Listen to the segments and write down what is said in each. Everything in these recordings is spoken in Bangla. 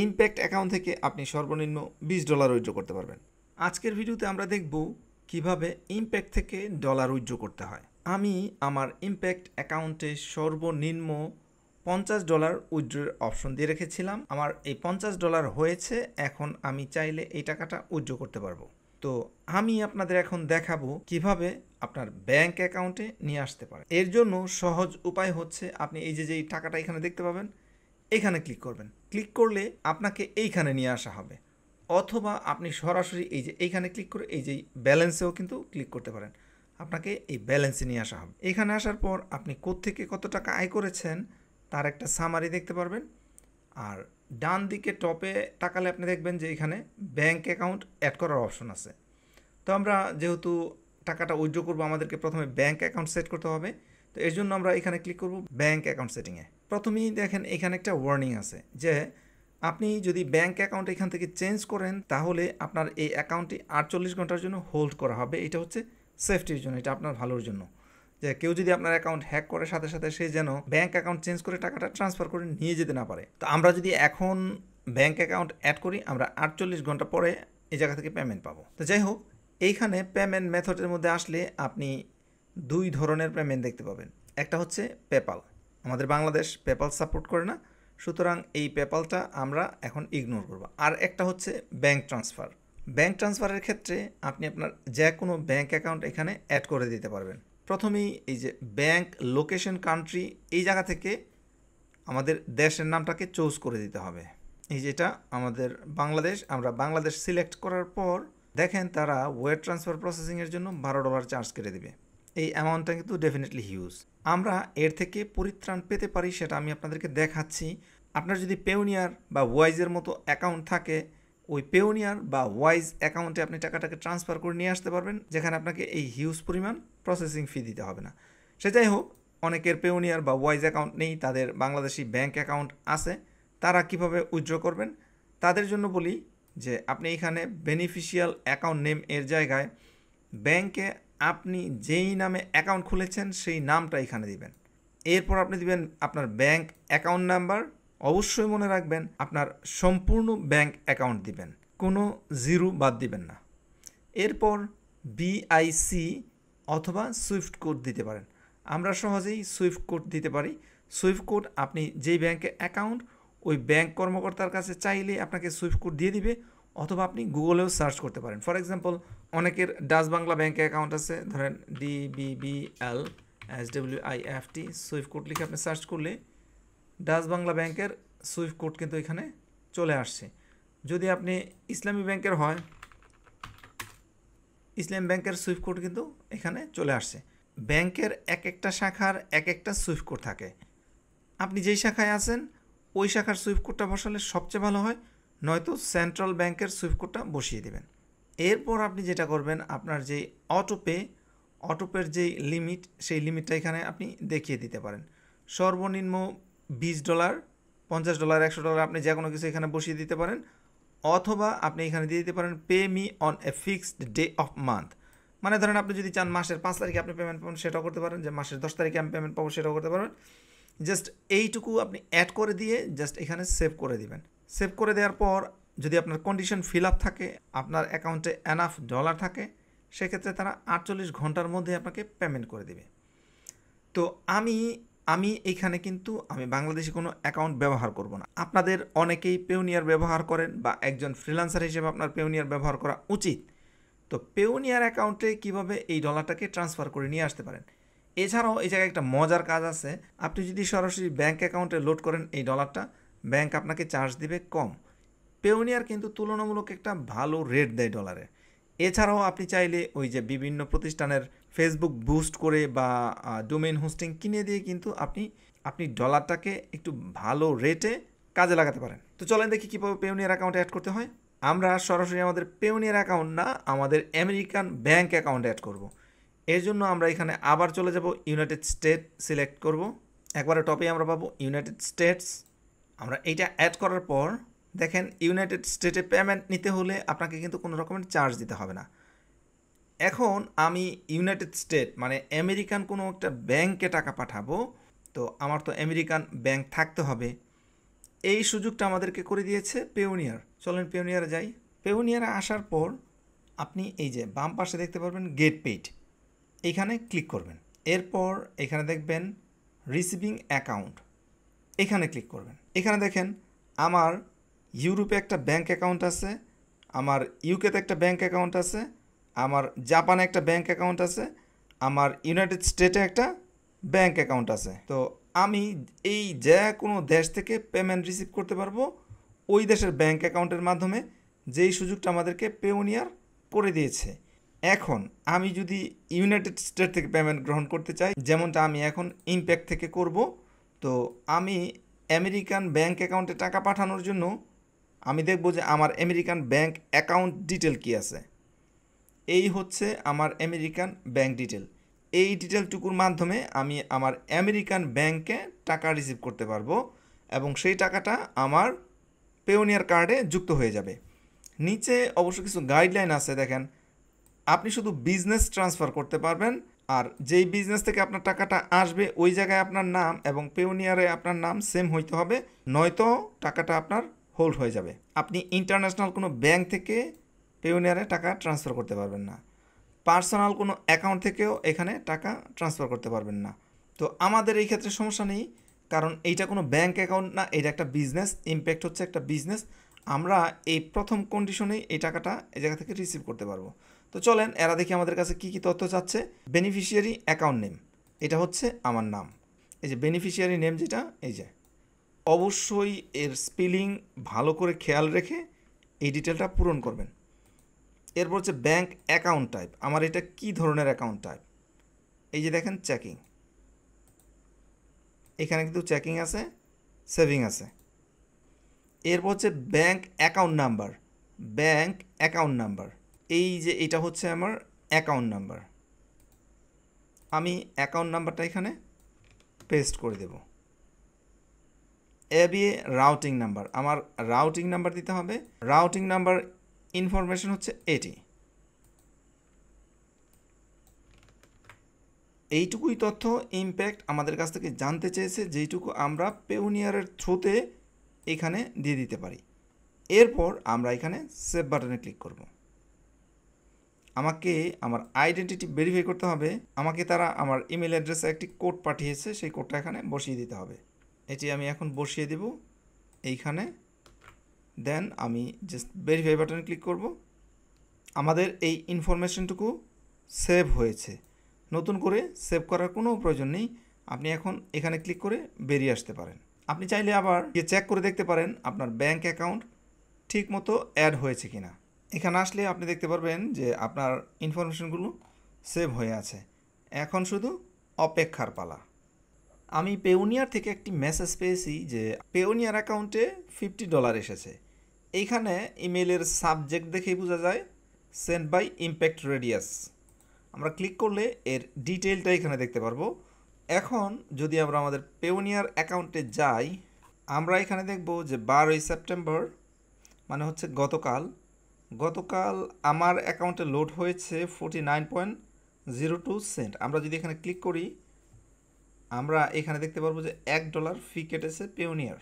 ইমপ্যাক্ট অ্যাকাউন্ট থেকে আপনি সর্বনিম্ন বিশ ডলার উইড্রো করতে পারবেন আজকের ভিডিওতে আমরা দেখব কিভাবে ইমপ্যাক্ট থেকে ডলার উইড্রো করতে হয় আমি আমার ইমপ্যাক্ট অ্যাকাউন্টে সর্বনিম্ন পঞ্চাশ ডলার উইড্রোর অপশন দিয়ে রেখেছিলাম আমার এই পঞ্চাশ ডলার হয়েছে এখন আমি চাইলে এই টাকাটা উইড্রো করতে পারবো তো আমি আপনাদের এখন দেখাবো কিভাবে আপনার ব্যাংক অ্যাকাউন্টে নিয়ে আসতে পারে এর জন্য সহজ উপায় হচ্ছে আপনি এই যে যে টাকাটা এখানে দেখতে পাবেন এখানে ক্লিক করবেন ক্লিক করলে আপনাকে এইখানে নিয়ে আসা হবে অথবা আপনি সরাসরি এই যে এইখানে ক্লিক করে এই যে ব্যালেন্সেও কিন্তু ক্লিক করতে পারেন আপনাকে এই ব্যালেন্সে নিয়ে আসা হবে এখানে আসার পর আপনি কোত্থেকে কত টাকা আয় করেছেন তার একটা সামারি দেখতে পারবেন আর ডান দিকে টপে তাকালে আপনি দেখবেন যে এখানে ব্যাঙ্ক অ্যাকাউন্ট অ্যাড করার অপশন আছে তো আমরা যেহেতু টাকাটা উজ্জ্ব করবো আমাদেরকে প্রথমে ব্যাঙ্ক অ্যাকাউন্ট সেট করতে হবে তো এর জন্য আমরা এখানে ক্লিক করব ব্যাঙ্ক অ্যাকাউন্ট সেটিংয়ে প্রথমেই দেখেন এখানে একটা ওয়ার্নিং আছে যে আপনি যদি ব্যাংক অ্যাকাউন্ট এখান থেকে চেঞ্জ করেন তাহলে আপনার এই অ্যাকাউন্টটি আটচল্লিশ ঘন্টার জন্য হোল্ড করা হবে এটা হচ্ছে সেফটির জন্য এটা আপনার ভালোর জন্য যে কেউ যদি আপনার অ্যাকাউন্ট হ্যাক করে সাথে সাথে সে যেন ব্যাঙ্ক অ্যাকাউন্ট চেঞ্জ করে টাকাটা ট্রান্সফার করে নিয়ে যেতে না পারে তো আমরা যদি এখন ব্যাঙ্ক অ্যাকাউন্ট অ্যাড করি আমরা আটচল্লিশ ঘন্টা পরে এই জায়গা থেকে পেমেন্ট পাবো তো যাই হোক এইখানে পেমেন্ট মেথডের মধ্যে আসলে আপনি দুই ধরনের পেমেন্ট দেখতে পাবেন একটা হচ্ছে পেপাল আমাদের বাংলাদেশ পেপাল সাপোর্ট করে না সুতরাং এই পেপালটা আমরা এখন ইগনোর করব আর একটা হচ্ছে ব্যাংক ট্রান্সফার ব্যাংক ট্রান্সফারের ক্ষেত্রে আপনি আপনার যে কোনো ব্যাংক অ্যাকাউন্ট এখানে অ্যাড করে দিতে পারবেন প্রথমেই এই যে ব্যাংক লোকেশন কান্ট্রি এই জায়গা থেকে আমাদের দেশের নামটাকে চুজ করে দিতে হবে এই যেটা আমাদের বাংলাদেশ আমরা বাংলাদেশ সিলেক্ট করার পর দেখেন তারা ওয়ার ট্রান্সফার প্রসেসিংয়ের জন্য বারো ডলার চার্জ কেটে দেবে এই অ্যামাউন্টটা কিন্তু ডেফিনেটলি হিউজ আমরা এর থেকে পরিত্রাণ পেতে পারি সেটা আমি আপনাদেরকে দেখাচ্ছি আপনার যদি পেউনিয়ার বা ওয়াইজের মতো অ্যাকাউন্ট থাকে ওই পেওনিয়ার বা ওয়াইজ অ্যাকাউন্টে আপনি টাকাটাকে ট্রান্সফার করে নিয়ে আসতে পারবেন যেখানে আপনাকে এই হিউজ পরিমাণ প্রসেসিং ফি দিতে হবে না সে যাই হোক অনেকের পেওনিয়ার বা ওয়াইজ অ্যাকাউন্ট নেই তাদের বাংলাদেশি ব্যাংক অ্যাকাউন্ট আছে তারা কিভাবে উইথড্র করবেন তাদের জন্য বলি যে আপনি এখানে বেনিফিশিয়াল অ্যাকাউন্ট নেম এর জায়গায় ব্যাংকে আপনি যেই নামে অ্যাকাউন্ট খুলেছেন সেই নামটা এখানে দিবেন এরপর আপনি দিবেন আপনার ব্যাংক অ্যাকাউন্ট নাম্বার অবশ্যই মনে রাখবেন আপনার সম্পূর্ণ ব্যাংক অ্যাকাউন্ট দিবেন কোনো জিরো বাদ দিবেন না এরপর বিআইসি অথবা সুইফট কোড দিতে পারেন আমরা সহজেই সুইফট কোড দিতে পারি সুইফট কোড আপনি যেই ব্যাংকে অ্যাকাউন্ট ওই ব্যাংক কর্মকর্তার কাছে চাইলে আপনাকে সুইফট কোড দিয়ে দিবে অথবা আপনি গুগলেও সার্চ করতে পারেন ফর এক্সাম্পল অনেকের ডাস বাংলা ব্যাঙ্কে অ্যাকাউন্ট আছে ধরেন DBBL S W I F T swift code লিখে আপনি সার্চ করলে ডাচ বাংলা ব্যাংকের সুইফট কোড কিন্তু এখানে চলে আসছে যদি আপনি ইসলামী ব্যাংকের হয় ইসলাম ব্যাংকের সুইফট কোড কিন্তু এখানে চলে আসছে ব্যাংকের এক একটা শাখার এক একটা সুইফট কোড থাকে আপনি যেই শাখায় আছেন ওই শাখার সুইফ কোডটা বসালে সবচেয়ে ভালো হয় নয়তো সেন্ট্রাল ব্যাংকের সুইফকোডটা বসিয়ে দেবেন এরপর আপনি যেটা করবেন আপনার যে অটোপে অটোপের যে লিমিট সেই লিমিটটা এখানে আপনি দেখিয়ে দিতে পারেন সর্বনিম্ন বিশ ডলার পঞ্চাশ ডলার একশো ডলার আপনি যে কোনো কিছু এখানে বসিয়ে দিতে পারেন অথবা আপনি এখানে দিয়ে দিতে পারেন pay me on a fixed day of month মানে ধরেন আপনি যদি চান মাসের পাঁচ তারিখে আপনি পেমেন্ট পাবেন সেটাও করতে পারেন যে মাসের দশ তারিখে আমি পেমেন্ট পাবো সেটাও করতে পারবেন জাস্ট এইটুকু আপনি অ্যাড করে দিয়ে জাস্ট এখানে সেভ করে দিবেন সেভ করে দেওয়ার পর যদি আপনার কন্ডিশন ফিল আপ থাকে আপনার অ্যাকাউন্টে অ্যানাফ ডলার থাকে সেক্ষেত্রে তারা আটচল্লিশ ঘন্টার মধ্যে আপনাকে পেমেন্ট করে দেবে তো আমি আমি এখানে কিন্তু আমি বাংলাদেশে কোনো অ্যাকাউন্ট ব্যবহার করব না আপনাদের অনেকেই পেউনিয়ার ব্যবহার করেন বা একজন ফ্রিলান্সার হিসেবে আপনার পেউনিয়ার ব্যবহার করা উচিত তো পেউনিয়ার অ্যাকাউন্টে কিভাবে এই ডলারটাকে ট্রান্সফার করে নিয়ে আসতে পারেন এছাড়াও এই জায়গায় একটা মজার কাজ আছে আপনি যদি সরাসরি ব্যাঙ্ক অ্যাকাউন্টে লোড করেন এই ডলারটা ব্যাংক আপনাকে চার্জ দিবে কম পেওনিয়ার কিন্তু তুলনামূলক একটা ভালো রেট দেয় ডলারে এছাড়াও আপনি চাইলে ওই যে বিভিন্ন প্রতিষ্ঠানের ফেসবুক বুস্ট করে বা ডোমেন হোস্টিং কিনে দিয়ে কিন্তু আপনি আপনি ডলারটাকে একটু ভালো রেটে কাজে লাগাতে পারেন তো চলেন দেখি কীভাবে পেওনিয়ার অ্যাকাউন্ট অ্যাড করতে হয় আমরা সরাসরি আমাদের পেওনিয়ার অ্যাকাউন্ট না আমাদের আমেরিকান ব্যাংক অ্যাকাউন্ট অ্যাড করব। এর জন্য আমরা এখানে আবার চলে যাব ইউনাইটেড স্টেট সিলেক্ট করব একবারে টপে আমরা পাবো ইউনাইটেড স্টেটস আমরা এইটা অ্যাড করার পর দেখেন ইউনাইটেড স্টেটে পেমেন্ট নিতে হলে আপনাকে কিন্তু কোনো রকমের চার্জ দিতে হবে না এখন আমি ইউনাইটেড স্টেট মানে আমেরিকান কোনো একটা ব্যাংকে টাকা পাঠাবো তো আমার তো আমেরিকান ব্যাংক থাকতে হবে এই সুযোগটা আমাদেরকে করে দিয়েছে পেউনিয়ার চলেন পেউনিয়ারে যাই পেউনিয়ারে আসার পর আপনি এই যে বাম পাশে দেখতে পারবেন গেট পেইড এখানে ক্লিক করবেন এরপর এখানে দেখবেন রিসিভিং অ্যাকাউন্ট এখানে ক্লিক করবেন এখানে দেখেন আমার ইউরোপে একটা ব্যাঙ্ক অ্যাকাউন্ট আছে আমার ইউকেতে একটা ব্যাঙ্ক অ্যাকাউন্ট আছে আমার জাপানে একটা ব্যাঙ্ক অ্যাকাউন্ট আছে আমার ইউনাইটেড স্টেটে একটা ব্যাঙ্ক অ্যাকাউন্ট আছে তো আমি এই যে কোনো দেশ থেকে পেমেন্ট রিসিভ করতে পারবো ওই দেশের ব্যাঙ্ক অ্যাকাউন্টের মাধ্যমে যেই সুযোগটা আমাদেরকে পেওনিয়ার করে দিয়েছে এখন আমি যদি ইউনাইটেড স্টেট থেকে পেমেন্ট গ্রহণ করতে চাই যেমনটা আমি এখন ইম্প্যাক্ট থেকে করব তো আমি আমেরিকান ব্যাঙ্ক অ্যাকাউন্টে টাকা পাঠানোর জন্য আমি দেখব যে আমার আমেরিকান ব্যাঙ্ক অ্যাকাউন্ট ডিটেল কি আছে এই হচ্ছে আমার আমেরিকান ব্যাঙ্ক ডিটেল এই ডিটেলটুকুর মাধ্যমে আমি আমার আমেরিকান ব্যাঙ্কে টাকা রিসিভ করতে পারবো এবং সেই টাকাটা আমার পেওনিয়ার কার্ডে যুক্ত হয়ে যাবে নিচে অবশ্য কিছু গাইডলাইন আছে দেখেন আপনি শুধু বিজনেস ট্রান্সফার করতে পারবেন আর যেই বিজনেস থেকে আপনার টাকাটা আসবে ওই জায়গায় আপনার নাম এবং পেউনিয়ারে আপনার নাম সেম হইতে হবে নয়তো টাকাটা আপনার হোল্ড হয়ে যাবে আপনি ইন্টারন্যাশনাল কোনো ব্যাংক থেকে পেউনিয়ারে টাকা ট্রান্সফার করতে পারবেন না পার্সোনাল কোনো অ্যাকাউন্ট থেকেও এখানে টাকা ট্রান্সফার করতে পারবেন না তো আমাদের এই ক্ষেত্রে সমস্যা নেই কারণ এইটা কোনো ব্যাংক অ্যাকাউন্ট না এটা একটা বিজনেস ইম্প্যাক্ট হচ্ছে একটা বিজনেস আমরা এই প্রথম কন্ডিশনেই এই টাকাটা এই জায়গা থেকে রিসিভ করতে পারবো তো চলেন এরা দেখি আমাদের কাছে কি কি তথ্য চাচ্ছে বেনিফিশিয়ারি অ্যাকাউন্ট নেম এটা হচ্ছে আমার নাম এই যে বেনিফিশিয়ারি নেম যেটা এই যে অবশ্যই এর স্পেলিং ভালো করে খেয়াল রেখে এই ডিটেলটা পূরণ করবেন এরপর হচ্ছে ব্যাঙ্ক অ্যাকাউন্ট টাইপ আমার এটা কি ধরনের অ্যাকাউন্ট টাইপ এই যে দেখেন চেকিং এখানে কিন্তু চেকিং আছে সেভিং আছে এরপর হচ্ছে bank account number bank account number এই যে এটা হচ্ছে আমার অ্যাকাউন্ট নাম্বার আমি অ্যাকাউন্ট নাম্বারটা এখানে পেস্ট করে দেব এ রাউটিং নাম্বার আমার রাউটিং নাম্বার দিতে হবে রাউটিং নাম্বার ইনফরমেশন হচ্ছে এটি এইটুকুই তথ্য ইম্প্যাক্ট আমাদের কাছ থেকে জানতে চেয়েছে যেইটুকু আমরা পেউনিয়ারের থ্রুতে এখানে দিয়ে দিতে পারি এরপর আমরা এখানে সেভ বাটনে ক্লিক করবো আমাকে আমার আইডেন্টিটি ভেরিফাই করতে হবে আমাকে তারা আমার ইমেল অ্যাড্রেসে একটি কোড পাঠিয়েছে সেই কোডটা এখানে বসিয়ে দিতে হবে এটি আমি এখন বসিয়ে দেব এইখানে দেন আমি জাস্ট ভেরিফাই বাটনে ক্লিক করব আমাদের এই ইনফরমেশনটুকু সেভ হয়েছে নতুন করে সেভ করার কোনো প্রয়োজন নেই আপনি এখন এখানে ক্লিক করে বেরিয়ে আসতে পারেন আপনি চাইলে আবার গিয়ে চেক করে দেখতে পারেন আপনার ব্যাঙ্ক অ্যাকাউন্ট ঠিক মতো অ্যাড হয়েছে কিনা এখানে আসলে আপনি দেখতে পারবেন যে আপনার ইনফরমেশনগুলো সেভ হয়ে আছে এখন শুধু অপেক্ষার পালা আমি পেউনিয়ার থেকে একটি মেসেজ পেয়েছি যে পেউনিয়ার অ্যাকাউন্টে ফিফটি ডলার এসেছে এইখানে ইমেলের সাবজেক্ট দেখেই বোঝা যায় সেন্ড বাই ইম্প্যাক্ট রেডিয়াস আমরা ক্লিক করলে এর ডিটেলটা এখানে দেখতে পারবো এখন যদি আমরা আমাদের পেউনিয়ার অ্যাকাউন্টে যাই আমরা এখানে দেখব যে বারোই সেপ্টেম্বর মানে হচ্ছে গতকাল গতকাল আমার অ্যাকাউন্টে লোড হয়েছে forty nine point zero two cent আমরা যদি এখানে ক্লিক করি আমরা এখানে দেখতে পারবো যে এক ডলার ফি কেটেছে পেওনিয়ার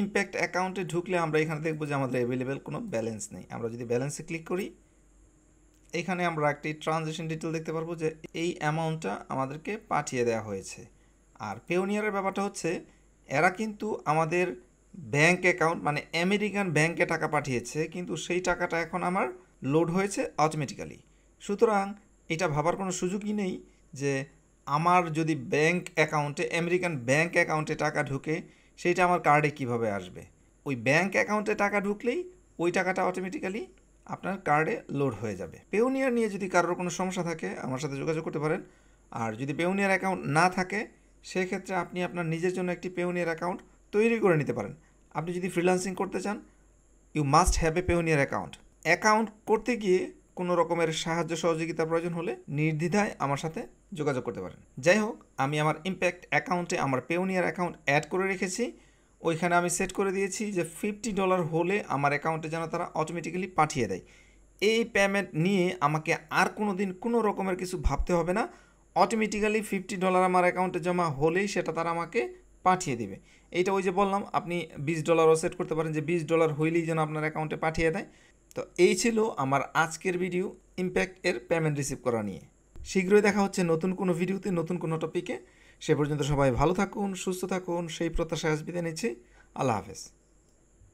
ইম্প্যাক্ট অ্যাকাউন্টে ঢুকলে আমরা এখানে দেখবো যে আমাদের অ্যাভেলেবেল কোনো ব্যালেন্স নেই আমরা যদি ব্যালেন্সে ক্লিক করি এখানে আমরা একটি ট্রানজেকশন ডিটেল দেখতে পারবো যে এই অ্যামাউন্টটা আমাদেরকে পাঠিয়ে দেওয়া হয়েছে আর পেওনিয়ারের ব্যাপারটা হচ্ছে এরা কিন্তু আমাদের ব্যাঙ্ক অ্যাকাউন্ট মানে আমেরিকান ব্যাঙ্কে টাকা পাঠিয়েছে কিন্তু সেই টাকাটা এখন আমার লোড হয়েছে অটোমেটিক্যালি সুতরাং এটা ভাবার কোনো সুযোগই নেই যে আমার যদি ব্যাঙ্ক অ্যাকাউন্টে আমেরিকান ব্যাঙ্ক অ্যাকাউন্টে টাকা ঢুকে সেইটা আমার কার্ডে কিভাবে আসবে ওই ব্যাঙ্ক অ্যাকাউন্টে টাকা ঢুকলেই ওই টাকাটা অটোমেটিক্যালি আপনার কার্ডে লোড হয়ে যাবে পেউনিয়ার নিয়ে যদি কারোর কোনো সমস্যা থাকে আমার সাথে যোগাযোগ করতে পারেন আর যদি পেউনিয়ার অ্যাকাউন্ট না থাকে সেক্ষেত্রে আপনি আপনার নিজের জন্য একটি পেউনিয়ার অ্যাকাউন্ট তৈরি করে নিতে পারেন আপনি যদি ফ্রিল্যান্সিং করতে চান you must have a Payoneer account account করতে গিয়ে কোনো রকমের সাহায্য সহযোগিতা প্রয়োজন হলে নির্দ্বিধায় আমার সাথে যোগাযোগ করতে পারেন যাই হোক আমি আমার ইম্প্যাক্ট অ্যাকাউন্টে আমার পেওনিয়ার অ্যাকাউন্ট অ্যাড করে রেখেছি ওইখানে আমি সেট করে দিয়েছি যে ফিফটি ডলার হলে আমার অ্যাকাউন্টে যেন তারা অটোমেটিক্যালি পাঠিয়ে দেয় এই পেমেন্ট নিয়ে আমাকে আর কোনো দিন কোনো রকমের কিছু ভাবতে হবে না অটোমেটিক্যালি ফিফটি ডলার আমার অ্যাকাউন্টে জমা হলেই সেটা তারা আমাকে পাঠিয়ে দিবে এইটা ওই যে বললাম আপনি বিশ ডলারও সেট করতে পারেন যে বিশ ডলার হইলেই যেন আপনার অ্যাকাউন্টে পাঠিয়ে দেয় তো এই ছিল আমার আজকের ভিডিও ইম্প্যাক্ট এর পেমেন্ট রিসিভ করা নিয়ে শীঘ্রই দেখা হচ্ছে নতুন কোনো ভিডিওতে নতুন কোনো টপিকে সে পর্যন্ত সবাই ভালো থাকুন সুস্থ থাকুন সেই প্রত্যাশায় আসবিদে নিচ্ছি আল্লাহ হাফেজ